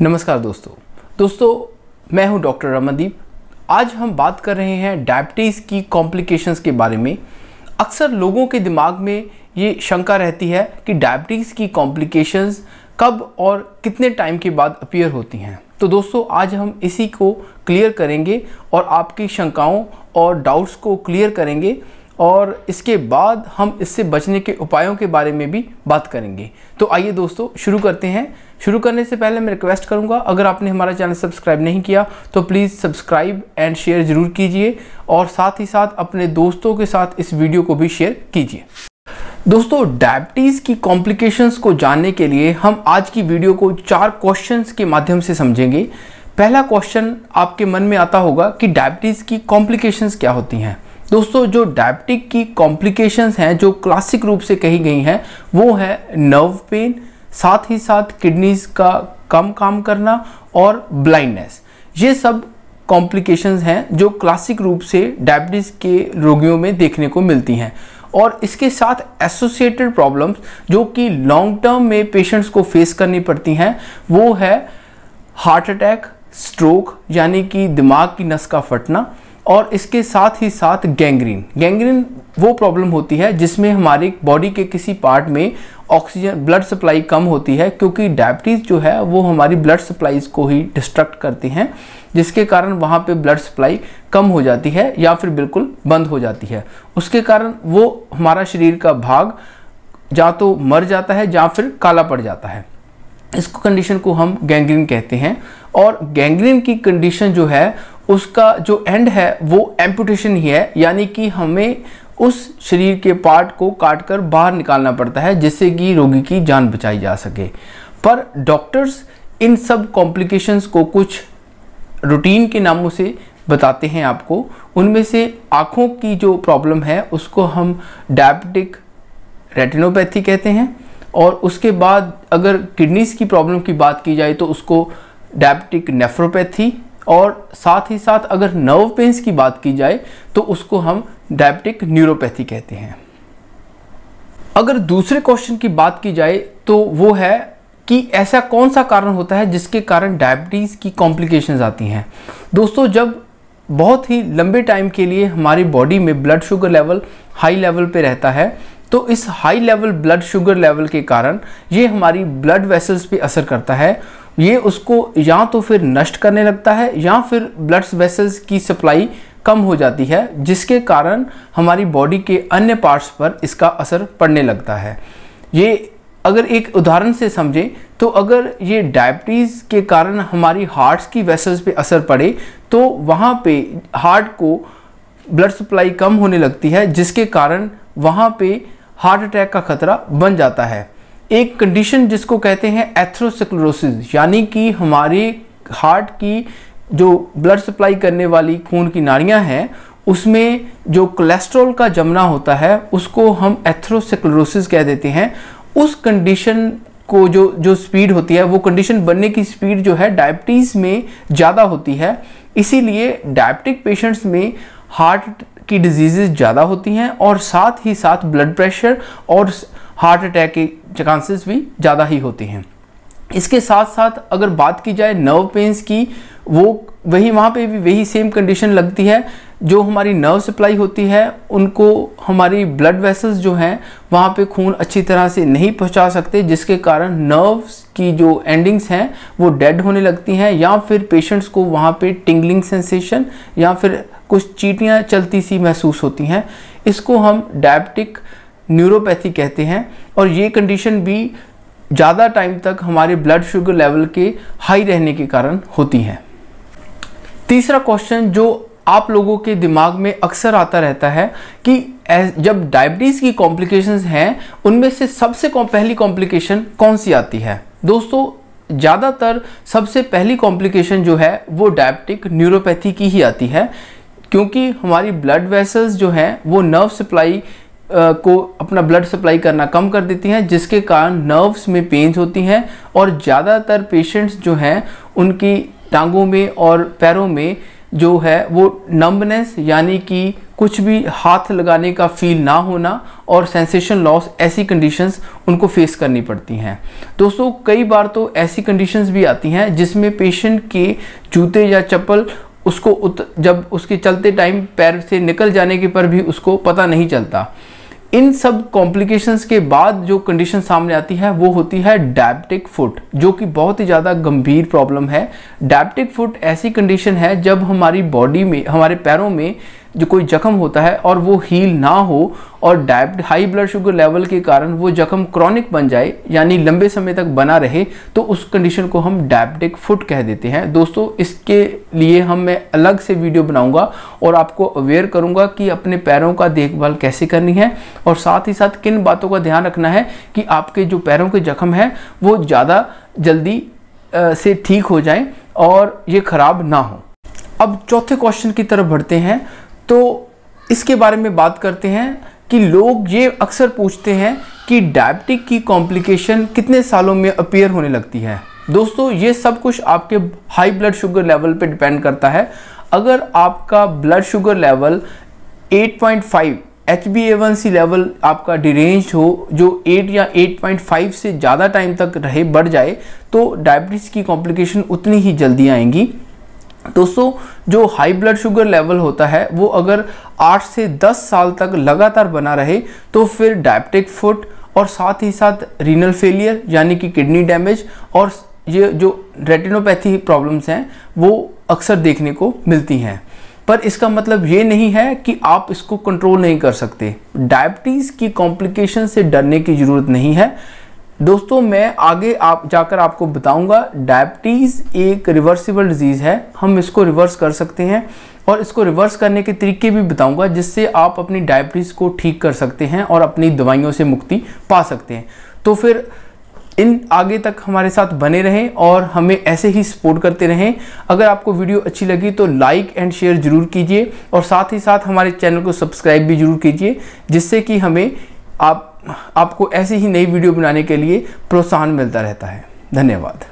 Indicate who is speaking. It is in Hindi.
Speaker 1: नमस्कार दोस्तों दोस्तों मैं हूं डॉक्टर रमनदीप आज हम बात कर रहे हैं डायबिटीज़ की कॉम्प्लिकेशंस के बारे में अक्सर लोगों के दिमाग में ये शंका रहती है कि डायबिटीज़ की कॉम्प्लिकेशंस कब और कितने टाइम के बाद अपीयर होती हैं तो दोस्तों आज हम इसी को क्लियर करेंगे और आपकी शंकाओं और डाउट्स को क्लियर करेंगे और इसके बाद हम इससे बचने के उपायों के बारे में भी बात करेंगे तो आइए दोस्तों शुरू करते हैं शुरू करने से पहले मैं रिक्वेस्ट करूंगा अगर आपने हमारा चैनल सब्सक्राइब नहीं किया तो प्लीज़ सब्सक्राइब एंड शेयर ज़रूर कीजिए और साथ ही साथ अपने दोस्तों के साथ इस वीडियो को भी शेयर कीजिए दोस्तों डायबिटीज़ की कॉम्प्लिकेशंस को जानने के लिए हम आज की वीडियो को चार क्वेश्चंस के माध्यम से समझेंगे पहला क्वेश्चन आपके मन में आता होगा कि डायबिटीज़ की कॉम्प्लिकेशंस क्या होती हैं दोस्तों जो डायबिटिक की कॉम्प्लिकेशंस हैं जो क्लासिक रूप से कही गई हैं वो है नर्व पेन साथ ही साथ किडनीज का कम काम करना और ब्लाइंडनेस ये सब कॉम्प्लिकेशंस हैं जो क्लासिक रूप से डायबिटीज़ के रोगियों में देखने को मिलती हैं और इसके साथ एसोसिएटेड प्रॉब्लम्स जो कि लॉन्ग टर्म में पेशेंट्स को फेस करनी पड़ती हैं वो है हार्ट अटैक स्ट्रोक यानी कि दिमाग की नस का फटना और इसके साथ ही साथ गैंग्रीन गैंग्रीन वो प्रॉब्लम होती है जिसमें हमारे बॉडी के किसी पार्ट में ऑक्सीजन ब्लड सप्लाई कम होती है क्योंकि डायबिटीज़ जो है वो हमारी ब्लड सप्लाईज को ही डिस्ट्रक्ट करती हैं जिसके कारण वहाँ पे ब्लड सप्लाई कम हो जाती है या फिर बिल्कुल बंद हो जाती है उसके कारण वो हमारा शरीर का भाग या तो मर जाता है या फिर काला पड़ जाता है इस कंडीशन को हम गैंग्रीन कहते हैं और गैंग्रीन की कंडीशन जो है उसका जो एंड है वो एम्पुटेशन ही है यानी कि हमें उस शरीर के पार्ट को काट कर बाहर निकालना पड़ता है जिससे कि रोगी की जान बचाई जा सके पर डॉक्टर्स इन सब कॉम्प्लिकेशंस को कुछ रूटीन के नामों से बताते हैं आपको उनमें से आँखों की जो प्रॉब्लम है उसको हम डायबिटिक रेटिनोपैथी कहते हैं और उसके बाद अगर किडनीज़ की प्रॉब्लम की बात की जाए तो उसको डायबिटिक नेफ्रोपैथी और साथ ही साथ अगर नर्व पेंस की बात की जाए तो उसको हम डायबिटिक न्यूरोपैथी कहते हैं अगर दूसरे क्वेश्चन की बात की जाए तो वो है कि ऐसा कौन सा कारण होता है जिसके कारण डायबिटीज़ की कॉम्प्लिकेशंस आती हैं दोस्तों जब बहुत ही लंबे टाइम के लिए हमारी बॉडी में blood sugar level high level पे रहता है तो इस high level blood sugar level के कारण ये हमारी ब्लड वेसल्स पे असर करता है ये उसको या तो फिर नष्ट करने लगता है या फिर ब्लड वेसल्स की सप्लाई कम हो जाती है जिसके कारण हमारी बॉडी के अन्य पार्ट्स पर इसका असर पड़ने लगता है ये अगर एक उदाहरण से समझें तो अगर ये डायबिटीज़ के कारण हमारी हार्ट्स की वेसल्स पे असर पड़े तो वहाँ पे हार्ट को ब्लड सप्लाई कम होने लगती है जिसके कारण वहाँ पे हार्ट अटैक का खतरा बन जाता है एक कंडीशन जिसको कहते हैं एथ्रोसिक्लोरोसिस यानी कि हमारे हार्ट की जो ब्लड सप्लाई करने वाली खून की नाड़ियाँ हैं उसमें जो कोलेस्ट्रॉल का जमना होता है उसको हम एथ्रोसिक्लोरोसिस कह देते हैं उस कंडीशन को जो जो स्पीड होती है वो कंडीशन बनने की स्पीड जो है डायबिटीज़ में ज़्यादा होती है इसीलिए डायबिटिक पेशेंट्स में हार्ट की डिजीज़ ज़्यादा होती हैं और साथ ही साथ ब्लड प्रेशर और हार्ट अटैक के चांसेस भी ज़्यादा ही होते हैं इसके साथ साथ अगर बात की जाए नर्व पेंस की वो वही वहाँ पे भी वही सेम कंडीशन लगती है जो हमारी नर्व सप्लाई होती है उनको हमारी ब्लड वेसल्स जो हैं वहाँ पे खून अच्छी तरह से नहीं पहुँचा सकते जिसके कारण नर्व्स की जो एंडिंग्स हैं वो डेड होने लगती हैं या फिर पेशेंट्स को वहाँ पे टिंगलिंग सेंसेशन या फिर कुछ चीटियाँ चलती सी महसूस होती हैं इसको हम डायबिटिक न्यूरोपैथी कहते हैं और ये कंडीशन भी ज़्यादा टाइम तक हमारे ब्लड शुगर लेवल के हाई रहने के कारण होती हैं तीसरा क्वेश्चन जो आप लोगों के दिमाग में अक्सर आता रहता है कि जब डायबिटीज़ की कॉम्प्लिकेशंस हैं उनमें से सबसे पहली कॉम्प्लिकेशन कौन सी आती है दोस्तों ज़्यादातर सबसे पहली कॉम्प्लिकेशन जो है वो डायबिटिक न्यूरोपैथी की ही आती है क्योंकि हमारी ब्लड वेसल्स जो हैं वो नर्व सप्लाई को अपना ब्लड सप्लाई करना कम कर देती हैं जिसके कारण नर्व्स में पेंस होती हैं और ज़्यादातर पेशेंट्स जो हैं उनकी टांगों में और पैरों में जो है वो नंबनेस यानी कि कुछ भी हाथ लगाने का फील ना होना और सेंसेशन लॉस ऐसी कंडीशंस उनको फेस करनी पड़ती हैं दोस्तों कई बार तो ऐसी कंडीशंस भी आती हैं जिसमें पेशेंट के जूते या चप्पल उसको उत, जब उसके चलते टाइम पैर से निकल जाने के पर भी उसको पता नहीं चलता इन सब कॉम्प्लिकेशंस के बाद जो कंडीशन सामने आती है वो होती है डायबिटिक फुट जो कि बहुत ही ज़्यादा गंभीर प्रॉब्लम है डायबिटिक फुट ऐसी कंडीशन है जब हमारी बॉडी में हमारे पैरों में जो कोई जख्म होता है और वो हील ना हो और डायब हाई ब्लड शुगर लेवल के कारण वो जख्म क्रॉनिक बन जाए यानी लंबे समय तक बना रहे तो उस कंडीशन को हम डायबिटिक फुट कह देते हैं दोस्तों इसके लिए हम मैं अलग से वीडियो बनाऊंगा और आपको अवेयर करूंगा कि अपने पैरों का देखभाल कैसे करनी है और साथ ही साथ किन बातों का ध्यान रखना है कि आपके जो पैरों के जख्म हैं वो ज़्यादा जल्दी से ठीक हो जाए और ये ख़राब ना हो अब चौथे क्वेश्चन की तरफ बढ़ते हैं तो इसके बारे में बात करते हैं कि लोग ये अक्सर पूछते हैं कि डायबिटिक की कॉम्प्लिकेशन कितने सालों में अपेयर होने लगती है दोस्तों ये सब कुछ आपके हाई ब्लड शुगर लेवल पे डिपेंड करता है अगर आपका blood sugar level 8.5 H B A one C level आपका डिरेंज हो जो 8 या 8.5 से ज़्यादा टाइम तक रहे बढ़ जाए तो डायबिटीज़ की कॉम्प्लिकेशन उतनी ही जल्दी आएंगी दोस्तों जो हाई ब्लड शुगर लेवल होता है वो अगर 8 से 10 साल तक लगातार बना रहे तो फिर डायबिटिक फुट और साथ ही साथ रीनल फेलियर यानी कि किडनी डैमेज और ये जो रेटिनोपैथी प्रॉब्लम्स हैं वो अक्सर देखने को मिलती हैं पर इसका मतलब ये नहीं है कि आप इसको कंट्रोल नहीं कर सकते डायबिटीज़ की कॉम्प्लिकेशन से डरने की ज़रूरत नहीं है दोस्तों मैं आगे आप जाकर आपको बताऊंगा डायबिटीज़ एक रिवर्सिबल डिजीज़ है हम इसको रिवर्स कर सकते हैं और इसको रिवर्स करने के तरीके भी बताऊंगा जिससे आप अपनी डायबिटीज़ को ठीक कर सकते हैं और अपनी दवाइयों से मुक्ति पा सकते हैं तो फिर इन आगे तक हमारे साथ बने रहें और हमें ऐसे ही सपोर्ट करते रहें अगर आपको वीडियो अच्छी लगी तो लाइक एंड शेयर ज़रूर कीजिए और साथ ही साथ हमारे चैनल को सब्सक्राइब भी ज़रूर कीजिए जिससे कि हमें आप आपको ऐसी ही नई वीडियो बनाने के लिए प्रोत्साहन मिलता रहता है धन्यवाद